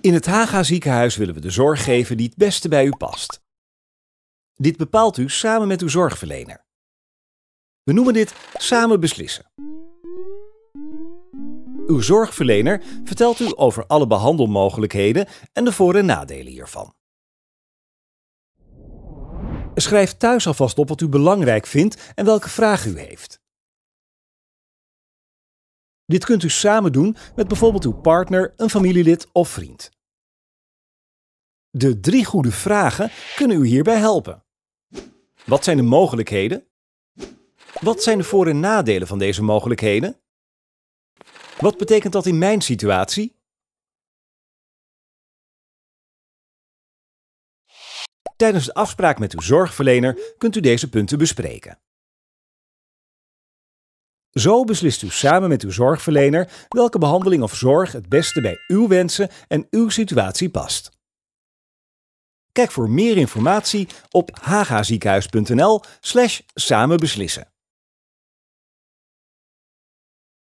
In het Haga ziekenhuis willen we de zorg geven die het beste bij u past. Dit bepaalt u samen met uw zorgverlener. We noemen dit samen beslissen. Uw zorgverlener vertelt u over alle behandelmogelijkheden en de voor- en nadelen hiervan. Schrijf thuis alvast op wat u belangrijk vindt en welke vragen u heeft. Dit kunt u samen doen met bijvoorbeeld uw partner, een familielid of vriend. De drie goede vragen kunnen u hierbij helpen. Wat zijn de mogelijkheden? Wat zijn de voor- en nadelen van deze mogelijkheden? Wat betekent dat in mijn situatie? Tijdens de afspraak met uw zorgverlener kunt u deze punten bespreken. Zo beslist u samen met uw zorgverlener welke behandeling of zorg het beste bij uw wensen en uw situatie past. Kijk voor meer informatie op hagaziekenhuis.nl/slash samenbeslissen.